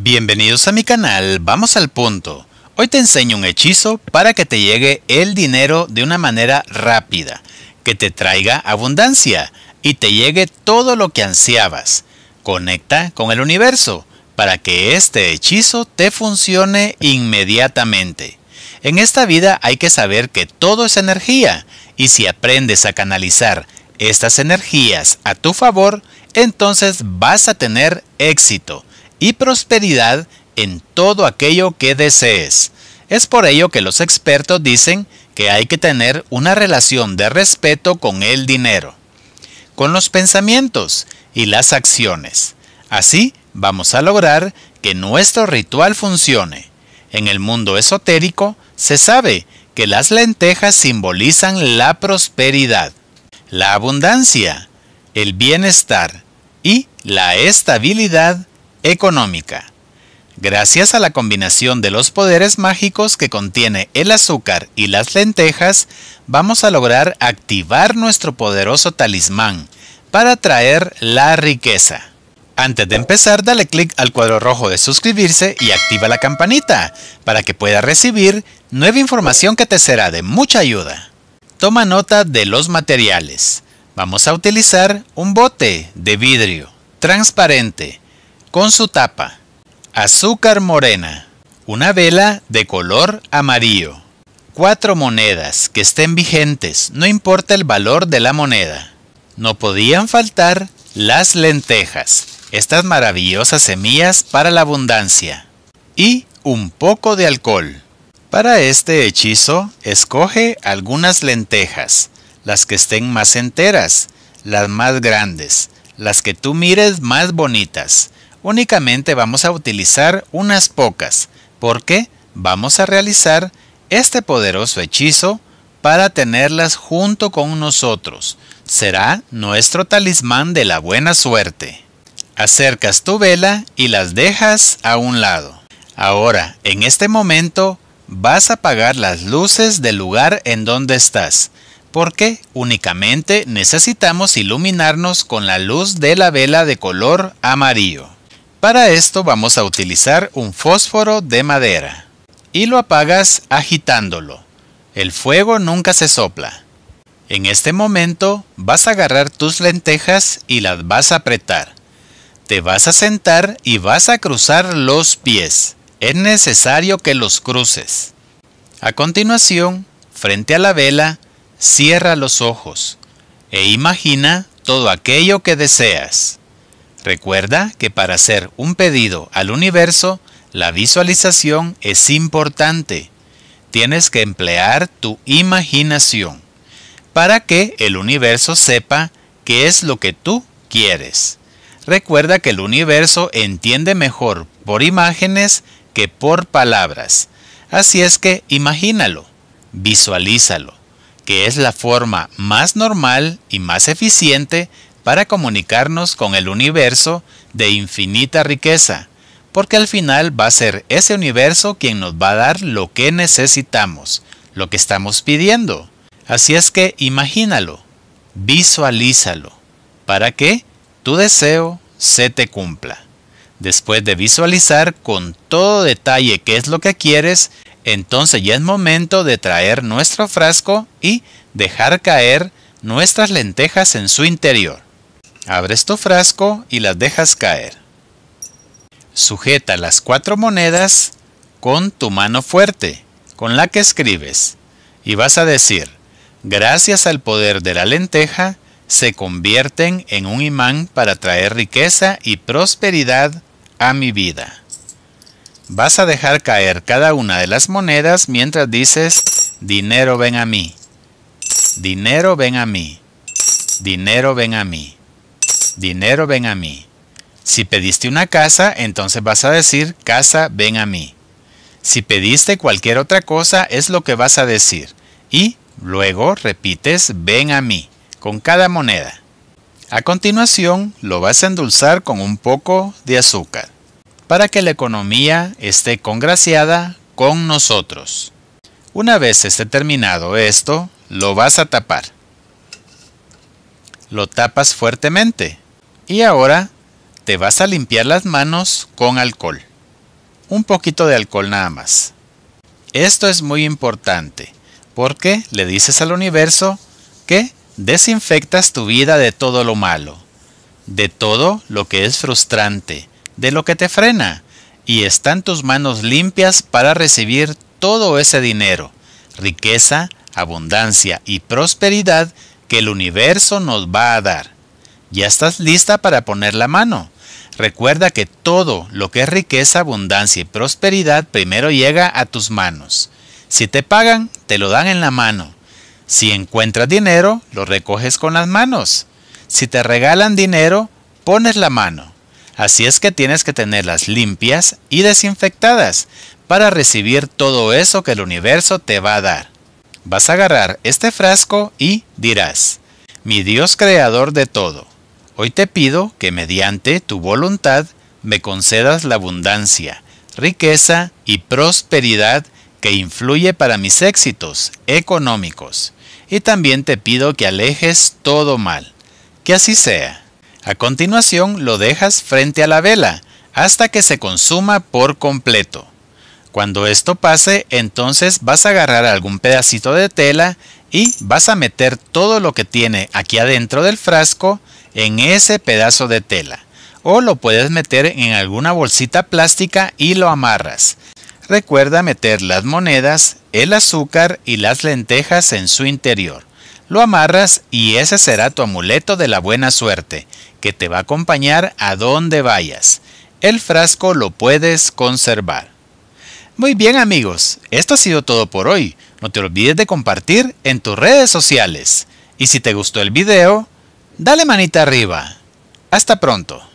Bienvenidos a mi canal, vamos al punto. Hoy te enseño un hechizo para que te llegue el dinero de una manera rápida, que te traiga abundancia y te llegue todo lo que ansiabas. Conecta con el universo para que este hechizo te funcione inmediatamente. En esta vida hay que saber que todo es energía y si aprendes a canalizar estas energías a tu favor, entonces vas a tener éxito y prosperidad en todo aquello que desees. Es por ello que los expertos dicen que hay que tener una relación de respeto con el dinero, con los pensamientos y las acciones. Así vamos a lograr que nuestro ritual funcione. En el mundo esotérico se sabe que las lentejas simbolizan la prosperidad, la abundancia, el bienestar y la estabilidad económica. Gracias a la combinación de los poderes mágicos que contiene el azúcar y las lentejas, vamos a lograr activar nuestro poderoso talismán para traer la riqueza. Antes de empezar, dale clic al cuadro rojo de suscribirse y activa la campanita para que pueda recibir nueva información que te será de mucha ayuda. Toma nota de los materiales. Vamos a utilizar un bote de vidrio transparente con su tapa, azúcar morena, una vela de color amarillo, cuatro monedas que estén vigentes, no importa el valor de la moneda. No podían faltar las lentejas, estas maravillosas semillas para la abundancia, y un poco de alcohol. Para este hechizo, escoge algunas lentejas, las que estén más enteras, las más grandes, las que tú mires más bonitas, únicamente vamos a utilizar unas pocas, porque vamos a realizar este poderoso hechizo para tenerlas junto con nosotros. Será nuestro talismán de la buena suerte. Acercas tu vela y las dejas a un lado. Ahora, en este momento, vas a apagar las luces del lugar en donde estás, porque únicamente necesitamos iluminarnos con la luz de la vela de color amarillo. Para esto vamos a utilizar un fósforo de madera y lo apagas agitándolo. El fuego nunca se sopla. En este momento vas a agarrar tus lentejas y las vas a apretar. Te vas a sentar y vas a cruzar los pies. Es necesario que los cruces. A continuación, frente a la vela, cierra los ojos e imagina todo aquello que deseas. Recuerda que para hacer un pedido al universo, la visualización es importante. Tienes que emplear tu imaginación para que el universo sepa qué es lo que tú quieres. Recuerda que el universo entiende mejor por imágenes que por palabras. Así es que imagínalo, visualízalo, que es la forma más normal y más eficiente para comunicarnos con el universo de infinita riqueza, porque al final va a ser ese universo quien nos va a dar lo que necesitamos, lo que estamos pidiendo. Así es que imagínalo, visualízalo, para que tu deseo se te cumpla. Después de visualizar con todo detalle qué es lo que quieres, entonces ya es momento de traer nuestro frasco y dejar caer nuestras lentejas en su interior. Abres tu frasco y las dejas caer. Sujeta las cuatro monedas con tu mano fuerte, con la que escribes, y vas a decir, gracias al poder de la lenteja, se convierten en un imán para traer riqueza y prosperidad a mi vida. Vas a dejar caer cada una de las monedas mientras dices, dinero ven a mí, dinero ven a mí, dinero ven a mí dinero ven a mí. Si pediste una casa, entonces vas a decir, casa ven a mí. Si pediste cualquier otra cosa, es lo que vas a decir. Y luego repites, ven a mí, con cada moneda. A continuación, lo vas a endulzar con un poco de azúcar, para que la economía esté congraciada con nosotros. Una vez esté terminado esto, lo vas a tapar. Lo tapas fuertemente y ahora te vas a limpiar las manos con alcohol. Un poquito de alcohol nada más. Esto es muy importante porque le dices al universo que desinfectas tu vida de todo lo malo, de todo lo que es frustrante, de lo que te frena, y están tus manos limpias para recibir todo ese dinero, riqueza, abundancia y prosperidad que el universo nos va a dar. Ya estás lista para poner la mano. Recuerda que todo lo que es riqueza, abundancia y prosperidad primero llega a tus manos. Si te pagan, te lo dan en la mano. Si encuentras dinero, lo recoges con las manos. Si te regalan dinero, pones la mano. Así es que tienes que tenerlas limpias y desinfectadas para recibir todo eso que el universo te va a dar. Vas a agarrar este frasco y dirás, mi Dios creador de todo Hoy te pido que mediante tu voluntad me concedas la abundancia, riqueza y prosperidad que influye para mis éxitos económicos. Y también te pido que alejes todo mal. Que así sea. A continuación lo dejas frente a la vela hasta que se consuma por completo. Cuando esto pase, entonces vas a agarrar algún pedacito de tela y vas a meter todo lo que tiene aquí adentro del frasco en ese pedazo de tela. O lo puedes meter en alguna bolsita plástica y lo amarras. Recuerda meter las monedas, el azúcar y las lentejas en su interior. Lo amarras y ese será tu amuleto de la buena suerte, que te va a acompañar a donde vayas. El frasco lo puedes conservar. Muy bien amigos, esto ha sido todo por hoy. No te olvides de compartir en tus redes sociales. Y si te gustó el video, Dale manita arriba. Hasta pronto.